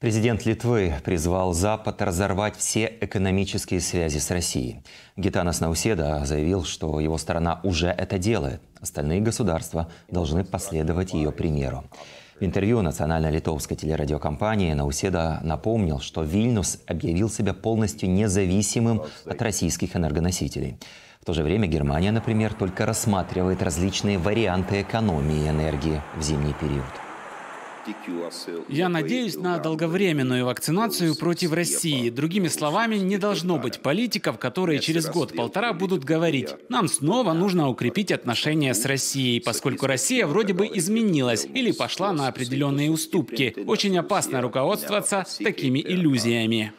Президент Литвы призвал Запад разорвать все экономические связи с Россией. Гитанас Науседа заявил, что его страна уже это делает. Остальные государства должны последовать ее примеру. В интервью национальной литовской телерадиокомпании Науседа напомнил, что Вильнюс объявил себя полностью независимым от российских энергоносителей. В то же время Германия, например, только рассматривает различные варианты экономии энергии в зимний период. Я надеюсь на долговременную вакцинацию против России. Другими словами, не должно быть политиков, которые через год-полтора будут говорить, нам снова нужно укрепить отношения с Россией, поскольку Россия вроде бы изменилась или пошла на определенные уступки. Очень опасно руководствоваться такими иллюзиями.